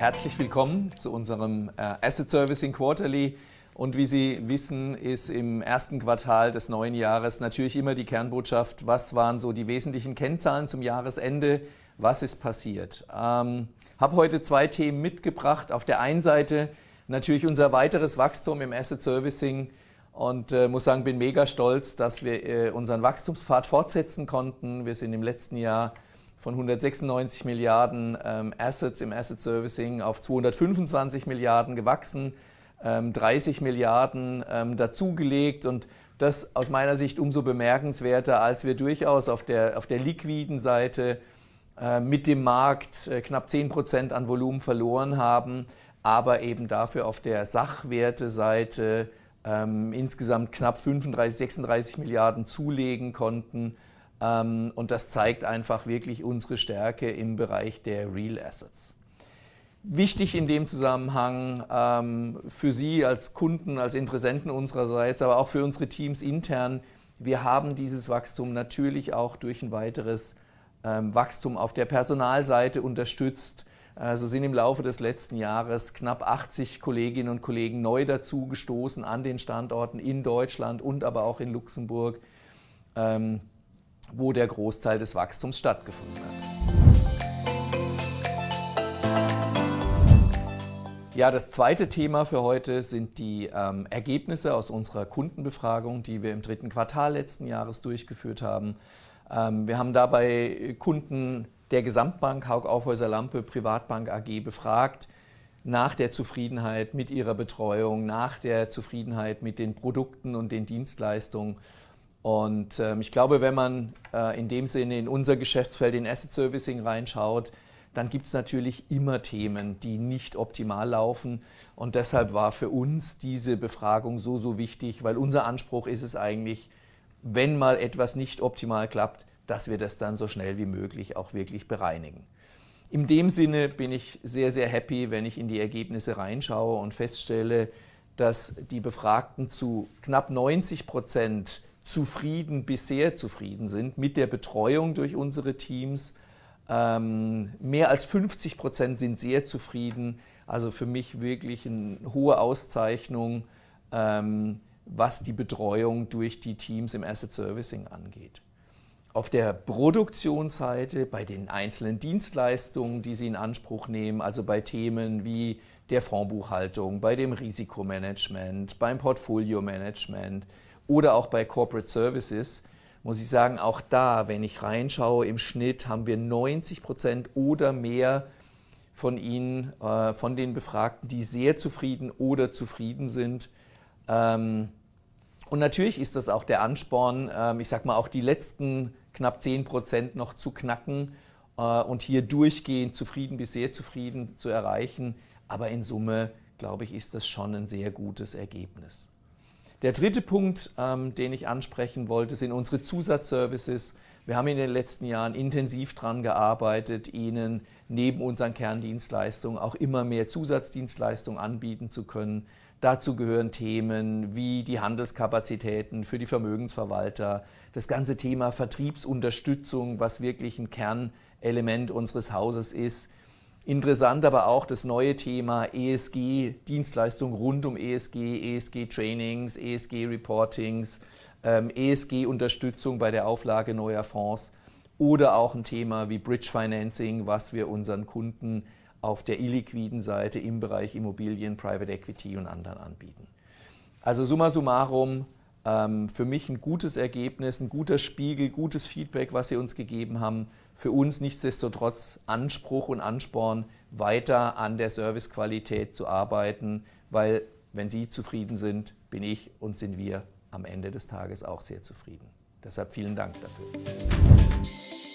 herzlich willkommen zu unserem äh, Asset Servicing Quarterly. Und wie Sie wissen, ist im ersten Quartal des neuen Jahres natürlich immer die Kernbotschaft, was waren so die wesentlichen Kennzahlen zum Jahresende, was ist passiert. Ähm, habe heute zwei Themen mitgebracht. Auf der einen Seite natürlich unser weiteres Wachstum im Asset Servicing und äh, muss sagen, bin mega stolz, dass wir äh, unseren Wachstumspfad fortsetzen konnten. Wir sind im letzten Jahr von 196 Milliarden ähm, Assets im Asset Servicing auf 225 Milliarden gewachsen, ähm, 30 Milliarden ähm, dazugelegt und das aus meiner Sicht umso bemerkenswerter, als wir durchaus auf der, auf der liquiden Seite äh, mit dem Markt äh, knapp 10 Prozent an Volumen verloren haben, aber eben dafür auf der Sachwerteseite ähm, insgesamt knapp 35, 36 Milliarden zulegen konnten ähm, und das zeigt einfach wirklich unsere Stärke im Bereich der Real Assets. Wichtig in dem Zusammenhang ähm, für Sie als Kunden, als Interessenten unsererseits, aber auch für unsere Teams intern, wir haben dieses Wachstum natürlich auch durch ein weiteres ähm, Wachstum auf der Personalseite unterstützt. Also sind im Laufe des letzten Jahres knapp 80 Kolleginnen und Kollegen neu dazugestoßen an den Standorten in Deutschland und aber auch in Luxemburg. Ähm, wo der Großteil des Wachstums stattgefunden hat. Ja, das zweite Thema für heute sind die ähm, Ergebnisse aus unserer Kundenbefragung, die wir im dritten Quartal letzten Jahres durchgeführt haben. Ähm, wir haben dabei Kunden der Gesamtbank Haug Aufhäuser Lampe Privatbank AG befragt nach der Zufriedenheit mit ihrer Betreuung, nach der Zufriedenheit mit den Produkten und den Dienstleistungen und ähm, ich glaube, wenn man äh, in dem Sinne in unser Geschäftsfeld, in Asset Servicing reinschaut, dann gibt es natürlich immer Themen, die nicht optimal laufen. Und deshalb war für uns diese Befragung so, so wichtig, weil unser Anspruch ist es eigentlich, wenn mal etwas nicht optimal klappt, dass wir das dann so schnell wie möglich auch wirklich bereinigen. In dem Sinne bin ich sehr, sehr happy, wenn ich in die Ergebnisse reinschaue und feststelle, dass die Befragten zu knapp 90 Prozent zufrieden bis sehr zufrieden sind mit der Betreuung durch unsere Teams. Ähm, mehr als 50 Prozent sind sehr zufrieden. Also für mich wirklich eine hohe Auszeichnung, ähm, was die Betreuung durch die Teams im Asset Servicing angeht. Auf der Produktionsseite, bei den einzelnen Dienstleistungen, die Sie in Anspruch nehmen, also bei Themen wie der Fondsbuchhaltung, bei dem Risikomanagement, beim Portfoliomanagement, oder auch bei Corporate Services, muss ich sagen, auch da, wenn ich reinschaue, im Schnitt haben wir 90 Prozent oder mehr von Ihnen, äh, von den Befragten, die sehr zufrieden oder zufrieden sind. Ähm, und natürlich ist das auch der Ansporn, ähm, ich sag mal, auch die letzten knapp 10 Prozent noch zu knacken äh, und hier durchgehend zufrieden bis sehr zufrieden zu erreichen. Aber in Summe, glaube ich, ist das schon ein sehr gutes Ergebnis. Der dritte Punkt, ähm, den ich ansprechen wollte, sind unsere Zusatzservices. Wir haben in den letzten Jahren intensiv daran gearbeitet, ihnen neben unseren Kerndienstleistungen auch immer mehr Zusatzdienstleistungen anbieten zu können. Dazu gehören Themen wie die Handelskapazitäten für die Vermögensverwalter, das ganze Thema Vertriebsunterstützung, was wirklich ein Kernelement unseres Hauses ist Interessant aber auch das neue Thema ESG, Dienstleistungen rund um ESG, ESG-Trainings, ESG-Reportings, ähm, ESG-Unterstützung bei der Auflage neuer Fonds oder auch ein Thema wie Bridge Financing, was wir unseren Kunden auf der illiquiden Seite im Bereich Immobilien, Private Equity und anderen anbieten. Also summa summarum, ähm, für mich ein gutes Ergebnis, ein guter Spiegel, gutes Feedback, was Sie uns gegeben haben für uns nichtsdestotrotz Anspruch und Ansporn, weiter an der Servicequalität zu arbeiten, weil wenn Sie zufrieden sind, bin ich und sind wir am Ende des Tages auch sehr zufrieden. Deshalb vielen Dank dafür.